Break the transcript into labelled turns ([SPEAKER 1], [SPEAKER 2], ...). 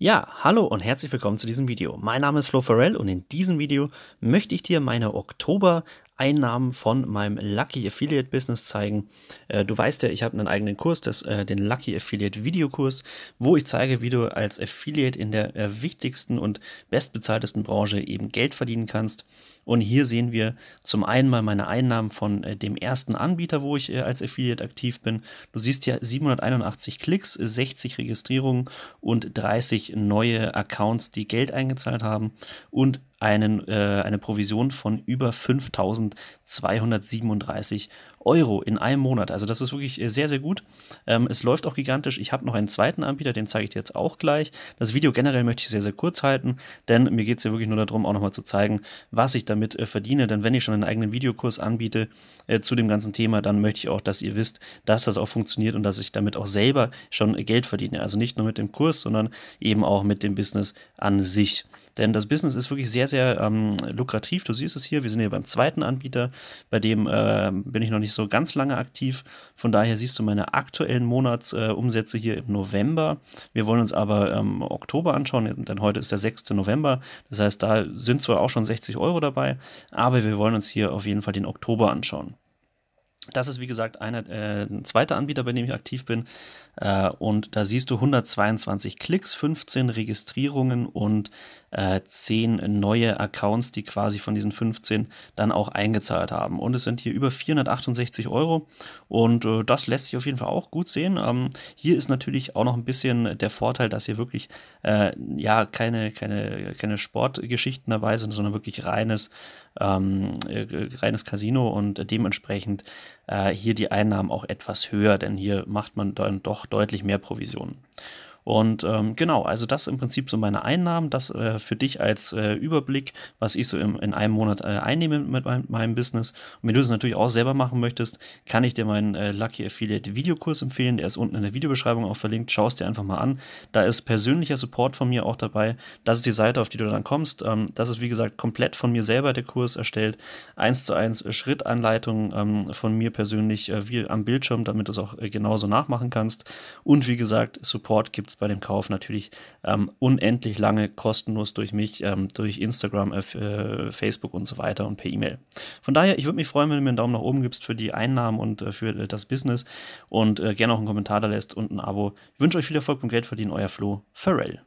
[SPEAKER 1] Ja, hallo und herzlich willkommen zu diesem Video. Mein Name ist Flo Farrell und in diesem Video möchte ich dir meine Oktober Einnahmen von meinem Lucky Affiliate Business zeigen. Äh, du weißt ja, ich habe einen eigenen Kurs, das, äh, den Lucky Affiliate Videokurs, wo ich zeige, wie du als Affiliate in der äh, wichtigsten und bestbezahltesten Branche eben Geld verdienen kannst. Und hier sehen wir zum einen mal meine Einnahmen von dem ersten Anbieter, wo ich als Affiliate aktiv bin. Du siehst ja 781 Klicks, 60 Registrierungen und 30 neue Accounts, die Geld eingezahlt haben. Und einen, äh, eine Provision von über 5.237 Euro in einem Monat. Also das ist wirklich äh, sehr, sehr gut. Ähm, es läuft auch gigantisch. Ich habe noch einen zweiten Anbieter, den zeige ich dir jetzt auch gleich. Das Video generell möchte ich sehr, sehr kurz halten, denn mir geht es ja wirklich nur darum, auch nochmal zu zeigen, was ich damit äh, verdiene. Denn wenn ich schon einen eigenen Videokurs anbiete äh, zu dem ganzen Thema, dann möchte ich auch, dass ihr wisst, dass das auch funktioniert und dass ich damit auch selber schon Geld verdiene. Also nicht nur mit dem Kurs, sondern eben auch mit dem Business an sich. Denn das Business ist wirklich sehr, sehr ähm, lukrativ. Du siehst es hier, wir sind hier beim zweiten Anbieter, bei dem äh, bin ich noch nicht so ganz lange aktiv. Von daher siehst du meine aktuellen Monatsumsätze äh, hier im November. Wir wollen uns aber ähm, Oktober anschauen, denn heute ist der 6. November. Das heißt, da sind zwar auch schon 60 Euro dabei, aber wir wollen uns hier auf jeden Fall den Oktober anschauen. Das ist, wie gesagt, eine, äh, ein zweiter Anbieter, bei dem ich aktiv bin. Äh, und da siehst du 122 Klicks, 15 Registrierungen und äh, 10 neue Accounts, die quasi von diesen 15 dann auch eingezahlt haben. Und es sind hier über 468 Euro. Und äh, das lässt sich auf jeden Fall auch gut sehen. Ähm, hier ist natürlich auch noch ein bisschen der Vorteil, dass hier wirklich äh, ja keine, keine, keine Sportgeschichten dabei sind, sondern wirklich reines, ähm, äh, reines Casino und dementsprechend äh, hier die Einnahmen auch etwas höher, denn hier macht man dann doch deutlich mehr Provisionen. Und ähm, genau, also das im Prinzip so meine Einnahmen, das äh, für dich als äh, Überblick, was ich so im, in einem Monat äh, einnehme mit meinem, meinem, Business. Und wenn du es natürlich auch selber machen möchtest, kann ich dir meinen äh, Lucky Affiliate Videokurs empfehlen. Der ist unten in der Videobeschreibung auch verlinkt. Schau es dir einfach mal an. Da ist persönlicher Support von mir auch dabei. Das ist die Seite, auf die du dann kommst. Ähm, das ist, wie gesagt, komplett von mir selber der Kurs erstellt. Eins zu eins Schrittanleitungen ähm, von mir persönlich äh, wie am Bildschirm, damit du es auch äh, genauso nachmachen kannst. Und wie gesagt, Support gibt es bei dem Kauf natürlich ähm, unendlich lange kostenlos durch mich, ähm, durch Instagram, äh, Facebook und so weiter und per E-Mail. Von daher, ich würde mich freuen, wenn du mir einen Daumen nach oben gibst für die Einnahmen und äh, für äh, das Business und äh, gerne auch einen Kommentar da lässt und ein Abo. Ich wünsche euch viel Erfolg beim Geldverdienen, euer Flo Farrell.